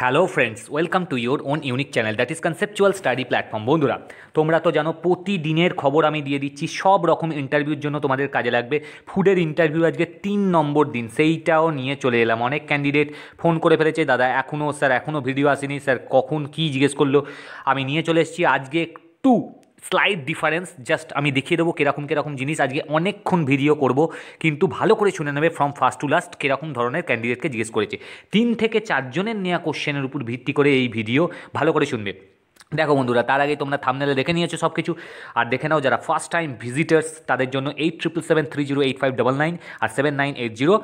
hello friends welcome to your own unique channel that is conceptual study platform বন্ধুরা তোমরা তো জানো প্রতিদিনের খবর আমি দিয়ে দিচ্ছি সব রকম ইন্টারভিউর জন্য তোমাদের কাজে লাগবে ফুডের ইন্টারভিউ আজকে তিন নম্বর দিন সেইটাও নিয়ে চলে এলাম অনেক ক্যান্ডিডেট ফোন করে ফেলেছে দাদা এখনও স্যার এখনও ভিডিও আসেনি স্যার কখন কী জিজ্ঞেস করলো আমি নিয়ে চলে এসেছি আজকে একটু স্লাইড ডিফারেন্স জাস্ট আমি দেখিয়ে দেবো কীরকম কীরকম জিনিস আজকে অনেকক্ষণ ভিডিও করব কিন্তু ভালো করে শুনে নেবে ফ্রম ফার্স্ট টু লাস্ট কীরকম ধরনের ক্যান্ডিডেটকে জিজ্ঞেস করেছে তিন থেকে চারজনের নেওয়া কোশ্চেনের উপর ভিত্তি করে এই ভিডিও ভালো করে শুনবে দেখো বন্ধুরা তার আগে তোমরা থামনেলে দেখে নিয়েছো সব কিছু আর দেখে নাও যারা ফার্স্ট টাইম ভিজিটার্স তাদের জন্য eight triple seven three zero eight five double nine আর seven nine eight zero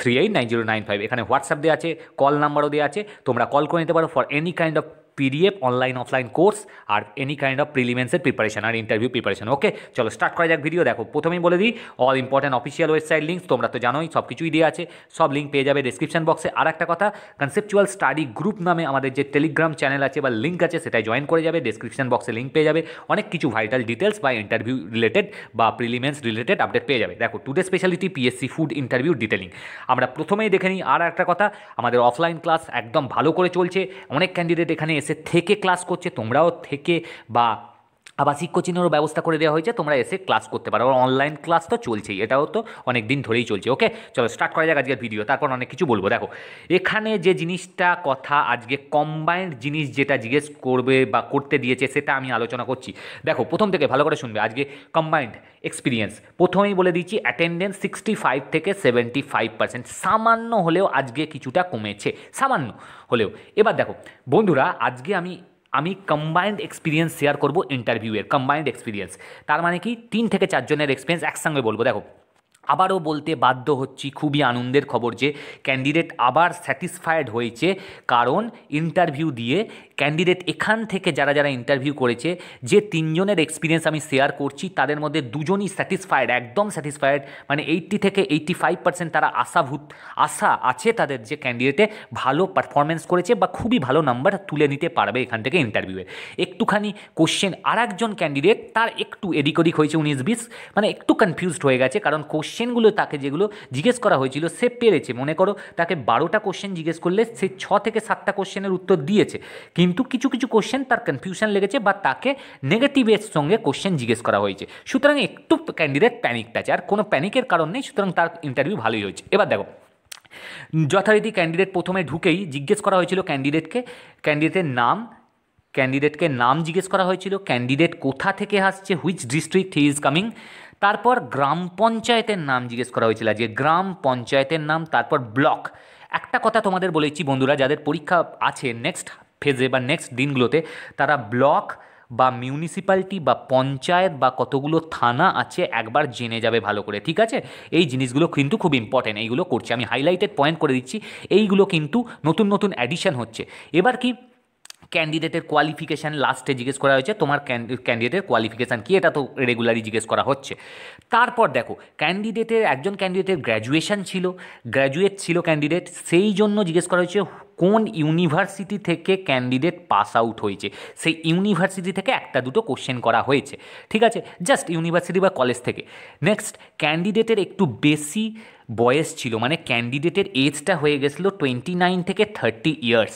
three eight nine zero nine five এখানে হোয়াটসঅ্যাপ দেওয়া আছে কল নাম্বারও দেওয়া আছে তোমরা কল করে নিতে পারো for any kind of PDF online offline course আর এনি কাইন্ড অফ প্রিলিমেন্সের প্রিপারেশন আর ইন্টারভিউ প্রিপারেশন ওকে চলো স্টার্ট করা যাক ভিডিও দেখো প্রথমেই বলে দিই all important official website link তোমরা তো জানোই সব কিছুই দেওয়া আছে সব লিঙ্ক পেয়ে যাবে ডিসক্রিপশন বক্সে আর একটা কথা কনসেপচুয়াল স্টাডি গ্রুপ নামে আমাদের যে টেলিগ্রাম চ্যানেল আছে বা লিঙ্ক আছে সেটাই জয়েন করে যাবে ডিসক্রিপশন বক্সে লিঙ্ক পেয়ে যাবে অনেক কিছু ভাইটাল ডিটেলস বা ইন্টারভিউ রিলেটেড বা প্রিলিমেন্স রিলেটেড আপডেট পেয়ে যাবে দেখো today speciality PSC food interview detailing আমরা প্রথমেই দেখে নিই আর একটা কথা আমাদের অফলাইন ক্লাস একদম ভালো করে চলছে অনেক ক্যান্ডিডেট এখানে এসে থেকে কে ক্লাস করতে তোমরাও থেকে বা আবাসিক কোচিংয়েরও ব্যবস্থা করে দেওয়া হয়েছে তোমরা এসে ক্লাস করতে পারো অনলাইন ক্লাস তো চলছেই এটাও তো অনেক দিন ধরেই চলছে ওকে চলো স্টার্ট করা যাক আজকের ভিডিও তারপর অনেক কিছু বলবো দেখো এখানে যে জিনিসটা কথা আজকে কম্বাইন্ড জিনিস যেটা জিজ্ঞেস করবে বা করতে দিয়েছে সেটা আমি আলোচনা করছি দেখো প্রথম থেকে ভালো করে শুনবে আজকে কম্বাইন্ড এক্সপিরিয়েন্স প্রথমেই বলে দিচ্ছি অ্যাটেন্ডেন্স সিক্সটি ফাইভ থেকে সেভেন্টি ফাইভ পার্সেন্ট সামান্য হলেও আজকে কিছুটা কমেছে সামান্য হলেও এবার দেখো বন্ধুরা আজকে আমি আমি কম্বাইন্ড এক্সপিরিয়েন্স শেয়ার করবো ইন্টারভিউয়ের কম্বাইন্ড এক্সপিরিয়েন্স তার মানে কি তিন থেকে চারজনের এক্সপিরিয়েন্স একসঙ্গে বলবো দেখো আবারও বলতে বাধ্য হচ্ছি খুবই আনন্দের খবর যে ক্যান্ডিডেট আবার স্যাটিসফায়েড হয়েছে কারণ ইন্টারভিউ দিয়ে ক্যান্ডিডেট এখান থেকে যারা যারা ইন্টারভিউ করেছে যে তিনজনের এক্সপিরিয়েন্স আমি শেয়ার করছি তাদের মধ্যে দুজনই স্যাটিসফাইড একদম স্যাটিসফাইড মানে এইট্টি থেকে এইটি ফাইভ পার্সেন্ট তারা আশাভূত আশা আছে তাদের যে ক্যান্ডিডেটে ভালো পারফরমেন্স করেছে বা খুবই ভালো নাম্বার তুলে নিতে পারবে এখান থেকে ইন্টারভিউয়ে একটুখানি কোশ্চেন আর একজন ক্যান্ডিডেট তার একটু এদিক ওদিক হয়েছে উনিশ বিশ মানে একটু কনফিউজড হয়ে গেছে কারণ কোশ্চেনগুলো তাকে যেগুলো জিজ্ঞেস করা হয়েছিল সে পেরেছে মনে করো তাকে বারোটা কোশ্চেন জিজ্ঞেস করলে সে ছ থেকে সাতটা কোশ্চেনের উত্তর দিয়েছে কিন্তু কিন্তু কিছু কিছু কোশ্চেন তার কনফিউশন লেগেছে বা তাকে নেগেটিভের সঙ্গে কোশ্চেন জিজ্ঞেস করা হয়েছে সুতরাং একটু ক্যান্ডিডেট প্যানিকটা আছে আর কোনো প্যানিকের কারণ নেই সুতরাং তার ইন্টারভিউ ভালোই হয়েছে এবার দেখো যথারীতি ক্যান্ডিডেট প্রথমে ঢুকেই জিজ্ঞেস করা হয়েছিল ক্যান্ডিডেটকে ক্যান্ডিডেটের নাম ক্যান্ডিডেটকে নাম জিজ্ঞেস করা হয়েছিল ক্যান্ডিডেট কোথা থেকে আসছে which district he is coming তারপর গ্রাম পঞ্চায়েতের নাম জিজ্ঞেস করা হয়েছিল যে গ্রাম পঞ্চায়েতের নাম তারপর ব্লক একটা কথা তোমাদের বলেছি বন্ধুরা যাদের পরীক্ষা আছে নেক্সট ফেজে বা নেক্সট দিনগুলোতে তারা ব্লক বা মিউনিসিপ্যালিটি বা পঞ্চায়েত বা কতগুলো থানা আছে একবার জেনে যাবে ভালো করে ঠিক আছে এই জিনিসগুলো কিন্তু খুব ইম্পর্টেন্ট এইগুলো করছে আমি হাইলাইটেড পয়েন্ট করে দিচ্ছি এইগুলো কিন্তু নতুন নতুন অ্যাডিশান হচ্ছে এবার কি ক্যান্ডিডেটের কোয়ালিফিকেশান লাস্টে জিজ্ঞেস করা হয়েছে তোমার ক্যান্ডিডেটের কোয়ালিফিকেশান কি এটা তো রেগুলারই জিজ্ঞেস করা হচ্ছে তারপর দেখো ক্যান্ডিডেটের একজন ক্যান্ডিডেটের গ্র্যাজুয়েশান ছিল গ্র্যাজুয়েট ছিল ক্যান্ডিডেট সেই জন্য জিজ্ঞেস করা হয়েছে কোন ইউনিভার্সিটি থেকে ক্যান্ডিডেট পাস আউট হয়েছে সেই ইউনিভার্সিটি থেকে একটা দুটো কোশ্চেন করা হয়েছে ঠিক আছে জাস্ট ইউনিভার্সিটি বা কলেজ থেকে নেক্সট ক্যান্ডিডেটের একটু বেশি বয়স ছিল মানে ক্যান্ডিডেটের এজটা হয়ে গেছিলো টোয়েন্টি নাইন থেকে থার্টি ইয়ার্স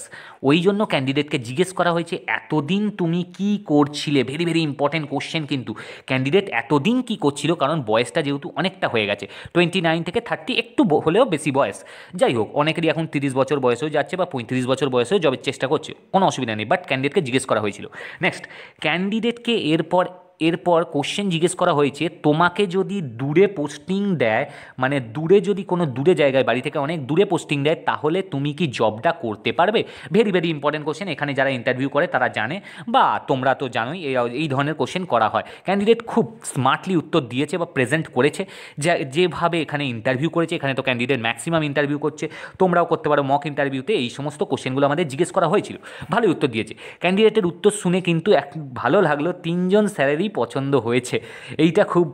ওই জন্য ক্যান্ডিডেটকে জিজ্ঞেস করা হয়েছে এতদিন তুমি কি করছিলে ভেরি ভেরি ইম্পর্টেন্ট কোশ্চেন কিন্তু ক্যান্ডিডেট এতদিন কি করছিল কারণ বয়সটা যেহেতু অনেকটা হয়ে গেছে টোয়েন্টি নাইন থেকে থার্টি একটু হলেও বেশি বয়স যাই হোক অনেকেরই এখন তিরিশ বছর বয়স হয়ে যাচ্ছে বা পঁয়ত্রিশ বছর বয়সে জবের চেষ্টা করছে কোনো অসুবিধা নেই বাট ক্যান্ডিডেটকে জিজ্ঞেস করা হয়েছিল নেক্সট ক্যান্ডিডেটকে এরপর এরপর কোশ্চেন জিজ্ঞেস করা হয়েছে তোমাকে যদি দূরে পোস্টিং দেয় মানে দূরে যদি কোনো দূরে জায়গায় বাড়ি থেকে অনেক দূরে পোস্টিং দেয় তাহলে তুমি কি জবটা করতে পারবে ভেরি ভেরি ইম্পর্টেন্ট কোশ্চেন এখানে যারা ইন্টারভিউ করে তারা জানে বা তোমরা তো জানোই এই ধরনের কোশ্চেন করা হয় ক্যান্ডিডেট খুব স্মার্টলি উত্তর দিয়েছে বা প্রেজেন্ট করেছে যা যেভাবে এখানে ইন্টারভিউ করেছে এখানে তো ক্যান্ডিডেট ম্যাক্সিমাম ইন্টারভিউ করছে তোমরাও করতে পারো মক ইন্টারভিউতে এই সমস্ত কোশ্চেনগুলো আমাদের জিজ্ঞেস করা হয়েছিল ভালোই উত্তর দিয়েছে ক্যান্ডিডেটের উত্তর শুনে কিন্তু এক ভালো লাগলো তিনজন স্যালারি পছন্দ হয়েছে এইটা খুব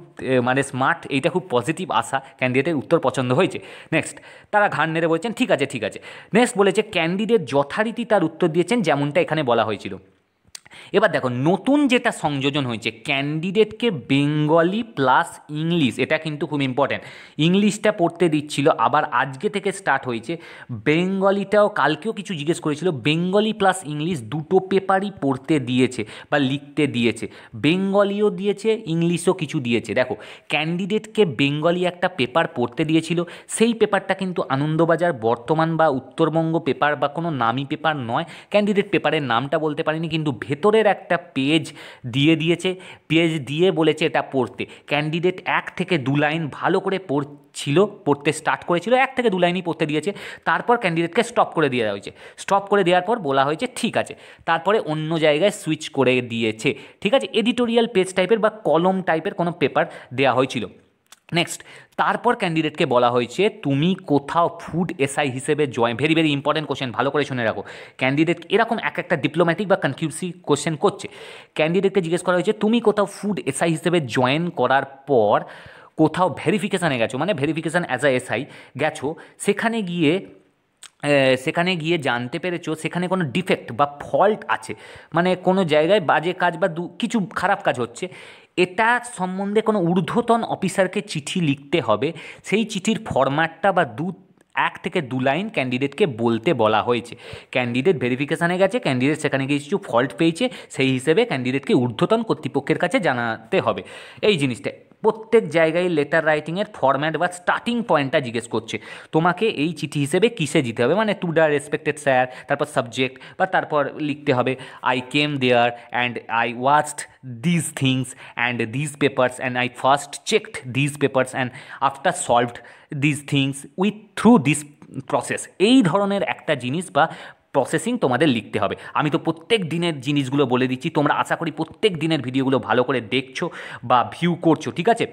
মানে স্মার্ট এইটা খুব পজিটিভ আশা ক্যান্ডিডেটের উত্তর পছন্দ হয়েছে নেক্সট তারা ঘাড় নেড়ে বলছেন ঠিক আছে ঠিক আছে নেক্সট বলেছে ক্যান্ডিডেট যথারীতি তার উত্তর দিয়েছেন যেমনটা এখানে বলা হয়েছিল এবার দেখো নতুন যেটা সংযোজন হয়েছে ক্যান্ডিডেটকে বেঙ্গলি প্লাস ইংলিশ এটা কিন্তু খুব ইম্পর্ট্যান্ট ইংলিশটা পড়তে দিচ্ছিল আবার আজকে থেকে স্টার্ট হয়েছে বেঙ্গলিটাও কালকেও কিছু জিজ্ঞেস করেছিল বেঙ্গলি প্লাস ইংলিশ দুটো পেপারই পড়তে দিয়েছে বা লিখতে দিয়েছে বেঙ্গলিও দিয়েছে ইংলিশও কিছু দিয়েছে দেখো ক্যান্ডিডেটকে বেঙ্গলি একটা পেপার পড়তে দিয়েছিল সেই পেপারটা কিন্তু আনন্দবাজার বর্তমান বা উত্তরবঙ্গ পেপার বা কোনো নামি পেপার নয় ক্যান্ডিডেট পেপারের নামটা বলতে পারিনি কিন্তু ভেতর ভেতরের একটা পেজ দিয়ে দিয়েছে পেজ দিয়ে বলেছে এটা পড়তে ক্যান্ডিডেট এক থেকে দু লাইন ভালো করে পড়ছিল পড়তে স্টার্ট করেছিল এক থেকে দু লাইনই পড়তে দিয়েছে তারপর ক্যান্ডিডেটকে স্টপ করে দেওয়া হয়েছে স্টপ করে দেওয়ার পর বলা হয়েছে ঠিক আছে তারপরে অন্য জায়গায় সুইচ করে দিয়েছে ঠিক আছে এডিটোরিয়াল পেজ টাইপের বা কলম টাইপের কোনো পেপার দেওয়া হয়েছিল নেক্সট তারপর ক্যান্ডিডেটকে বলা হয়েছে তুমি কোথাও ফুড এসআই হিসেবে join very very important question ভালো করে শুনে রাখো ক্যান্ডিডেট এরকম এক একটা ডিপ্লোম্যাটিক বা কনফিউসি কোশ্চেন করছে ক্যান্ডিডেটকে জিজ্ঞেস করা হয়েছে তুমি কোথাও ফুড এসআই হিসেবে জয়েন করার পর কোথাও ভেরিফিকেশানে গেছো মানে ভেরিফিকেশান অ্যাজ আ এসআই গেছো সেখানে গিয়ে সেখানে গিয়ে জানতে পেরেছো সেখানে কোনো ডিফেক্ট বা ফল্ট আছে মানে কোনো জায়গায় বাজে কাজ বা কিছু খারাপ কাজ হচ্ছে এটা সম্বন্ধে কোনো ঊর্ধ্বতন অফিসারকে চিঠি লিখতে হবে সেই চিঠির ফরম্যাটটা বা দু এক থেকে দু লাইন ক্যান্ডিডেটকে বলতে বলা হয়েছে ক্যান্ডিডেট ভেরিফিকেশানে গেছে ক্যান্ডিডেট সেখানে গিয়ে কিছু ফল্ট পেয়েছে সেই হিসেবে ক্যান্ডিডেটকে ঊর্ধ্বতন কর্তৃপক্ষের কাছে জানাতে হবে এই জিনিসটা প্রত্যেক জায়গায় লেটার রাইটিংয়ের ফরম্যাট বা স্টার্টিং পয়েন্টটা জিজ্ঞেস করছে তোমাকে এই চিঠি হিসেবে কিসে দিতে হবে মানে টু ডা রেসপেক্টেড স্যার তারপর সাবজেক্ট বা তারপর লিখতে হবে I came there and I watched these things and these papers and I first checked these papers and after solved these things with through this process এই ধরনের একটা জিনিস বা প্রসেসিং তোমাদের লিখতে হবে আমি তো প্রত্যেক দিনের জিনিসগুলো বলে দিচ্ছি তোমরা আশা করি প্রত্যেক দিনের ভিডিওগুলো ভালো করে দেখছো বা ভিউ করছো ঠিক আছে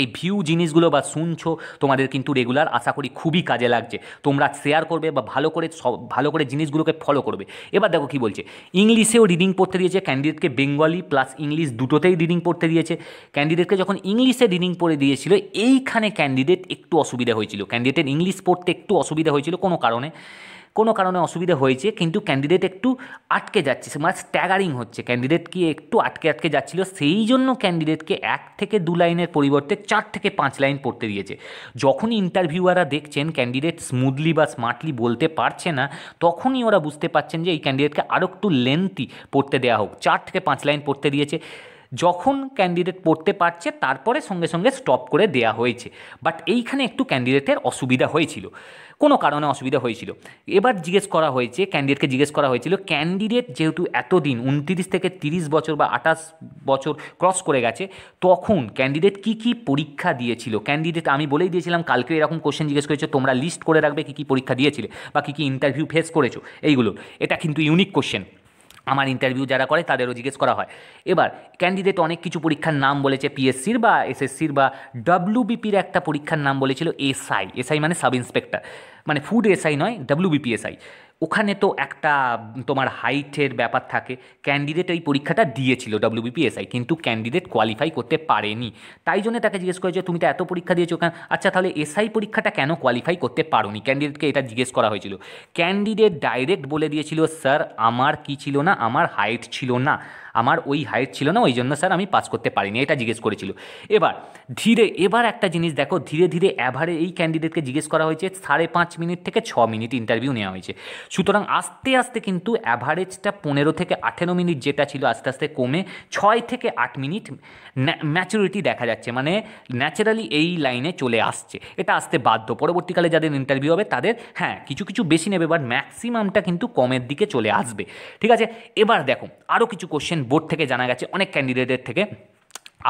এই ভিউ জিনিসগুলো বা শুনছো তোমাদের কিন্তু রেগুলার আশা করি খুবই কাজে লাগছে তোমরা শেয়ার করবে বা ভালো করে ভালো করে জিনিসগুলোকে ফলো করবে এবার দেখো কি বলছে ইংলিশেও রিডিং পড়তে দিয়েছে ক্যান্ডিডেটকে বেঙ্গলি প্লাস ইংলিশ দুটোতেই রিডিং পড়তে দিয়েছে ক্যান্ডিডেটকে যখন ইংলিশে রিডিং পড়ে দিয়েছিল এইখানে ক্যান্ডিডেট একটু অসুবিধা হয়েছিল ক্যান্ডিডেটের ইংলিশ পড়তে একটু অসুবিধা হয়েছিল কোনো কারণে কোনো কারণে অসুবিধা হয়েছে কিন্তু ক্যান্ডিডেট একটু আটকে যাচ্ছে মানে স্ট্যাগারিং হচ্ছে ক্যান্ডিডেট কি একটু আটকে আটকে যাচ্ছিল সেই জন্য ক্যান্ডিডেটকে এক থেকে দু লাইনের পরিবর্তে চার থেকে পাঁচ লাইন পড়তে দিয়েছে যখনই ইন্টারভিউয়াররা দেখছেন ক্যান্ডিডেট স্মুথলি বা স্মার্টলি বলতে পারছে না তখনই ওরা বুঝতে পারছেন যে এই ক্যান্ডিডেটকে আরও একটু লেন্থি পড়তে দেওয়া হোক চার থেকে পাঁচ লাইন পড়তে দিয়েছে যখন ক্যান্ডিডেট পড়তে পারছে তারপরে সঙ্গে সঙ্গে স্টপ করে দেয়া হয়েছে বাট এইখানে একটু ক্যান্ডিডেটের অসুবিধা হয়েছিল কোনো কারণে অসুবিধা হয়েছিল এবার জিজ্ঞেস করা হয়েছে ক্যান্ডিডেটকে জিজ্ঞেস করা হয়েছিল ক্যান্ডিডেট যেহেতু এতদিন উনত্রিশ থেকে তিরিশ বছর বা আঠাশ বছর ক্রস করে গেছে তখন ক্যান্ডিডেট কি কি পরীক্ষা দিয়েছিল ক্যান্ডিডেট আমি বলেই দিয়েছিলাম কালকে এরকম কোশ্চেন জিজ্ঞেস করেছো তোমরা লিস্ট করে রাখবে কী কী পরীক্ষা দিয়েছিলে বা কী কী ইন্টারভিউ ফেস করেছো এইগুলো এটা কিন্তু ইউনিক কোশ্চেন আমার ইন্টারভিউ যারা করে তাদেরও জিজ্ঞেস করা হয় এবার ক্যান্ডিডেট অনেক কিছু পরীক্ষার নাম বলেছে পিএসসির বা এসএসসির বা ডাব্লিউবিপির একটা পরীক্ষার নাম বলেছিল এসআই এসআই মানে সাব ইন্সপেক্টর মানে ফুড এসআই নয় ডাব্লিউবিপিএসআই ওখানে তো একটা তোমার হাইটের ব্যাপার থাকে ক্যান্ডিডেট এই পরীক্ষাটা দিয়েছিল ডব্লিউবিপিএসআই কিন্তু ক্যান্ডিডেট কোয়ালিফাই করতে পারেনি তাই জন্য তাকে জিজ্ঞেস করেছে তুমি তো এত পরীক্ষা দিয়েছো কেন আচ্ছা তাহলে এসআই পরীক্ষাটা কেন কোয়ালিফাই করতে পারো নি ক্যান্ডিডেটকে এটা জিজ্ঞেস করা হয়েছিল ক্যান্ডিডেট ডাইরেক্ট বলে দিয়েছিল স্যার আমার কি ছিল না আমার হাইট ছিল না আমার ওই হাইট ছিল না ওই জন্য স্যার আমি পাস করতে পারিনি এটা জিজ্ঞেস করেছিল এবার ধীরে এবার একটা জিনিস দেখো ধীরে ধীরে অ্যাভারে এই ক্যান্ডিডেটকে জিজ্ঞেস করা হয়েছে সাড়ে পাঁচ মিনিট থেকে ছ মিনিট ইন্টারভিউ নেওয়া হয়েছে সুতরাং আস্তে আস্তে কিন্তু অ্যাভারেজটা পনেরো থেকে আঠেরো মিনিট যেটা ছিল আস্তে আস্তে কমে ছয় থেকে আট মিনিট ম্যাচুরিটি দেখা যাচ্ছে মানে ন্যাচারালি এই লাইনে চলে আসছে এটা আসতে বাধ্য পরবর্তীকালে যাদের ইন্টারভিউ হবে তাদের হ্যাঁ কিছু কিছু বেশি নেবে বাট ম্যাক্সিমামটা কিন্তু কমের দিকে চলে আসবে ঠিক আছে এবার দেখো আরও কিছু কোশ্চেন বোর্ড থেকে জানা গেছে অনেক ক্যান্ডিডেটের থেকে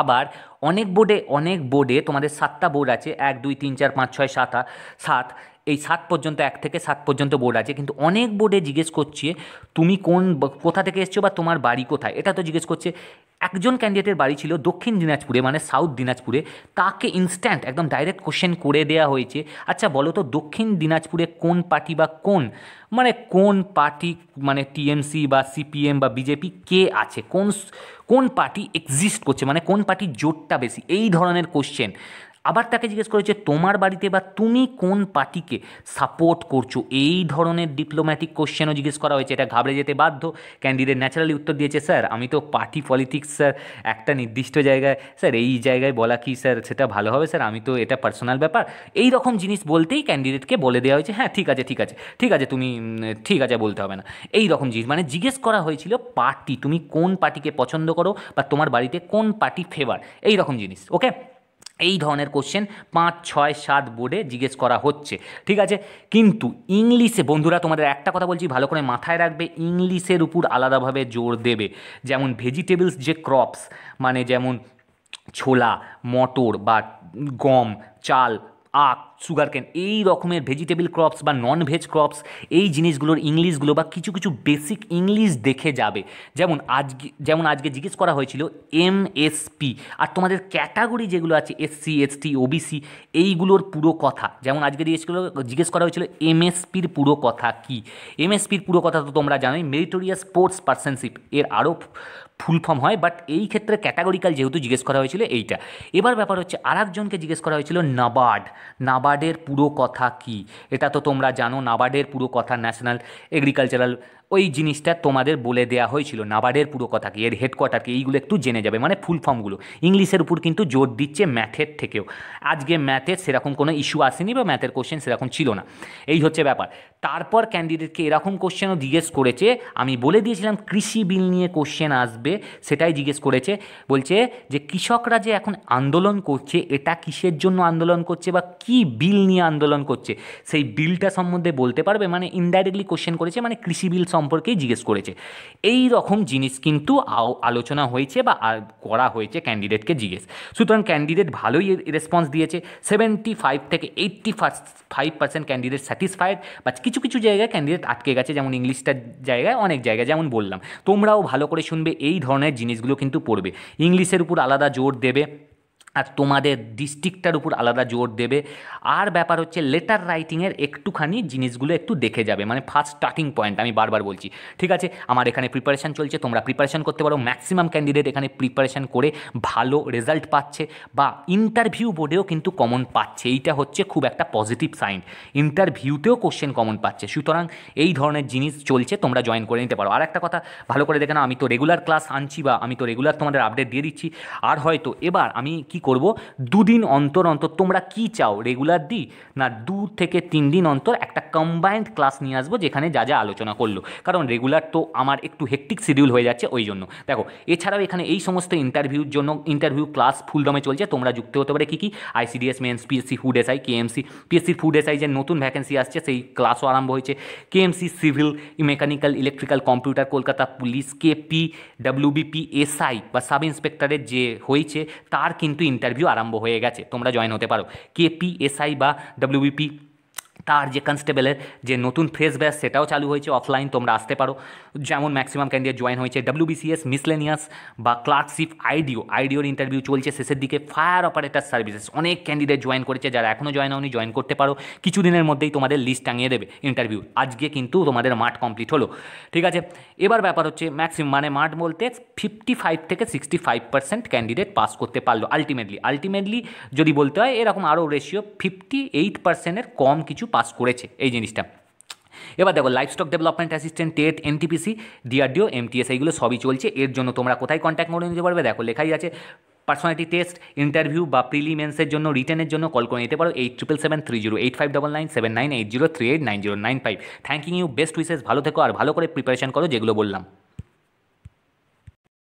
আবার অনেক বোর্ডে অনেক বোর্ডে তোমাদের সাতটা বোর্ড আছে এক দুই তিন চার পাঁচ ছয় সাত সাত এই সাত পর্যন্ত এক থেকে সাত পর্যন্ত বোর্ড আছে কিন্তু অনেক বোর্ডে জিজ্ঞেস করছে তুমি কোন কোথা থেকে এসছো বা তোমার বাড়ি কোথায় এটা তো জিজ্ঞেস করছে একজন ক্যান্ডিডেটের বাড়ি ছিল দক্ষিণ দিনাজপুরে মানে সাউথ দিনাজপুরে তাকে ইনস্ট্যান্ট একদম ডাইরেক্ট কোশ্চেন করে দেয়া হয়েছে আচ্ছা বলো তো দক্ষিণ দিনাজপুরে কোন পার্টি বা কোন মানে কোন পার্টি মানে টিএমসি বা সিপিএম বা বিজেপি কে আছে কোন কোন পার্টি এক্সিস্ট করছে মানে কোন পার্টির জোটটা বেশি এই ধরনের কোশ্চেন আবার তাকে জিজ্ঞেস করেছে তোমার বাড়িতে বা তুমি কোন পার্টিকে সাপোর্ট করছো এই ধরনের ডিপ্লোম্যাটিক কোশ্চেনও জিজ্ঞেস করা হয়েছে এটা ঘাবড়ে যেতে বাধ্য ক্যান্ডিডেট ন্যাচারালি উত্তর দিয়েছে স্যার আমি তো পার্টি পলিটিক্স স্যার একটা নির্দিষ্ট জায়গায় স্যার এই জায়গায় বলা কি স্যার সেটা ভালো হবে স্যার আমি তো এটা পার্সোনাল ব্যাপার এই রকম জিনিস বলতেই ক্যান্ডিডেটকে বলে দেওয়া হয়েছে হ্যাঁ ঠিক আছে ঠিক আছে ঠিক আছে তুমি ঠিক আছে বলতে হবে না এই রকম জিনিস মানে জিজ্ঞেস করা হয়েছিল পার্টি তুমি কোন পার্টিকে পছন্দ করো বা তোমার বাড়িতে কোন পার্টি ফেভার এই রকম জিনিস ওকে এই ধরনের কোশ্চেন পাঁচ ছয় সাত বোর্ডে জিজ্ঞেস করা হচ্ছে ঠিক আছে কিন্তু ইংলিশে বন্ধুরা তোমাদের একটা কথা বলছি ভালো করে মাথায় রাখবে ইংলিশের উপর আলাদাভাবে জোর দেবে যেমন ভেজিটেবলস যে ক্রপস মানে যেমন ছোলা মটর বা গম চাল আখ সুগারকেন এই রকমের ভেজিটেবল ক্রপস বা নন ভেজ ক্রপস এই জিনিসগুলোর ইংলিশগুলো বা কিছু কিছু বেসিক ইংলিশ দেখে যাবে যেমন আজকে যেমন আজকে জিজ্ঞেস করা হয়েছিল এম এস পি আর তোমাদের ক্যাটাগরি যেগুলো আছে এসসি এসটি ওবিসি এইগুলোর পুরো কথা যেমন আজকে জিজ্ঞেস জিজ্ঞেস করা হয়েছিল পির পুরো কথা কি এমএসপির পুরো কথা তো তোমরা জানোই মেরিটোরিয়াস স্পোর্টস পার্সনশিপ এর আরও ফুল ফর্ম হয় বাট এই ক্ষেত্রে ক্যাটাগরিক্যাল যেহেতু জিজ্ঞেস করা হয়েছিল এইটা এবার ব্যাপার হচ্ছে আর একজনকে জিজ্ঞেস করা হয়েছিল নাবার্ড নাবার্ডের পুরো কথা কি এটা তো তোমরা জানো নাবার্ডের পুরো কথা ন্যাশনাল এগ্রিকালচারাল ওই জিনিসটা তোমাদের বলে দেওয়া হয়েছিল নাবার্ডের পুরো কথা কি এর হেডকোয়ার্টার কি এইগুলো একটু জেনে যাবে মানে ফুল ফর্মগুলো ইংলিশের উপর কিন্তু জোর দিচ্ছে ম্যাথের থেকেও আজকে ম্যাথের সেরকম কোনো ইস্যু আসেনি বা ম্যাথের কোশ্চেন সেরকম ছিল না এই হচ্ছে ব্যাপার তারপর ক্যান্ডিডেটকে এরকম কোশ্চেনও জিজ্ঞেস করেছে আমি বলে দিয়েছিলাম কৃষি বিল নিয়ে কোশ্চেন আসবে সেটাই জিজ্ঞেস করেছে বলছে যে কৃষকরা যে এখন আন্দোলন করছে এটা কিসের জন্য আন্দোলন করছে বা কি বিল নিয়ে আন্দোলন করছে সেই বিলটা সম্বন্ধে বলতে পারবে মানে ইনডাইরেক্টলি কোশ্চেন করেছে মানে কৃষি বিল সম্পর্কেই জিজ্ঞেস করেছে এই রকম জিনিস কিন্তু আলোচনা হয়েছে বা করা হয়েছে ক্যান্ডিডেটকে জিজ্ঞেস সুতরাং ক্যান্ডিডেট ভালোই রেসপন্স দিয়েছে সেভেন্টি ফাইভ থেকে eighty five percent candidate satisfied বা কিছু কিছু জায়গায় ক্যান্ডিডেট আটকে গেছে যেমন ইংলিশটার জায়গায় অনেক জায়গায় যেমন বললাম তোমরাও ভালো করে শুনবে এই ধরনের জিনিসগুলো কিন্তু পড়বে ইংলিশের উপর আলাদা জোর দেবে আর তোমাদের ডিস্ট্রিক্টটার উপর আলাদা জোর দেবে আর ব্যাপার হচ্ছে লেটার রাইটিংয়ের একটুখানি জিনিসগুলো একটু দেখে যাবে মানে ফার্স্ট স্টার্টিং পয়েন্ট আমি বারবার বলছি ঠিক আছে আমার এখানে প্রিপারেশান চলছে তোমরা প্রিপারেশান করতে পারো ম্যাক্সিমাম ক্যান্ডিডেট এখানে প্রিপারেশান করে ভালো রেজাল্ট পাচ্ছে বা ইন্টারভিউ বোর্ডেও কিন্তু কমন পাচ্ছে এইটা হচ্ছে খুব একটা পজিটিভ সাইন ইন্টারভিউতেও কোশ্চেন কমন পাচ্ছে সুতরাং এই ধরনের জিনিস চলছে তোমরা জয়েন করে নিতে পারো আর একটা কথা ভালো করে দেখে না আমি তো রেগুলার ক্লাস আনছি বা আমি তো রেগুলার তোমাদের আপডেট দিয়ে দিচ্ছি আর হয়তো এবার আমি কি করব দুদিন অন্তর অন্তর তোমরা কি চাও রেগুলার দিই না দু থেকে তিন দিন অন্তর একটা কম্বাইন্ড ক্লাস নিয়ে আসবো যেখানে যা যা আলোচনা করলো কারণ রেগুলার তো আমার একটু হেকটিক শিডিউল হয়ে যাচ্ছে ওই জন্য দেখো এছাড়াও এখানে এই সমস্ত ইন্টারভিউর জন্য ইন্টারভিউ ক্লাস ফুলদমে চলছে তোমরা যুক্ত হতে পারে কী কী ICDS mains PSC food SI KMC PSC food SI যে নতুন ভ্যাকেন্সি আসছে সেই ক্লাসও আরম্ভ হয়েছে KMC civil mechanical electrical computer Kolkata police KP WBP SI বা সাব ইন্সপেক্টরের যে হয়েছে তার কিন্তু ইন্টারভিউ আরম্ভ হয়ে গেছে তোমরা জয়েন হতে পারো কেপিএসআই বা ডব্লিউবিপি তার যে কনস্টেবলের যে নতুন ফ্রেশ ব্যাস সেটাও চালু হয়েছে অফলাইন তোমরা আসতে পারো যেমন ম্যাক্সিমাম ক্যান্ডিডেট জয়েন হয়েছে ডব্লিউবিসিএস মিসলেনিয়াস বা ক্লার্কশিপ আইডিও আইডিওর ইন্টারভিউ চলছে শেষের দিকে ফায়ার অপারেটার সার্ভিসেস অনেক ক্যান্ডিডেট জয়েন করেছে যারা এখনও জয়েন হয়নি জয়েন করতে পারো কিছুদিনের মধ্যেই তোমাদের লিস্ট টাঙিয়ে দেবে ইন্টারভিউ আজকে কিন্তু তোমাদের মাঠ কমপ্লিট হলো ঠিক আছে এবার ব্যাপার হচ্ছে ম্যাক্সিমাম মানে মাঠ বলতে ফিফটি ফাইভ থেকে sixty five percent candidate pass করতে পারলো আলটিমেটলি আলটিমেটলি যদি বলতে হয় এরকম আরও রেশিও ফিফটি এইট পার্সেন্টের কম কিছু পাস করেছে এই জিনিসটা এবার দেখো livestock development assistant TET NTPC DRDO MTS এইগুলো সবই চলছে এর জন্য তোমরা কোথায় কন্ট্যাক্ট করে নিতে পারবে দেখো লেখাই আছে পার্সোনালিটি টেস্ট ইন্টারভিউ বা প্রিলিমেন্সের জন্য রিটার্নের জন্য কল করে নিতে পারো eight triple seven three zero eight five double nine seven nine eight zero three eight nine zero nine five thanking you best wishes ভালো থেকো আর ভালো করে প্রিপারেশন করো যেগুলো বললাম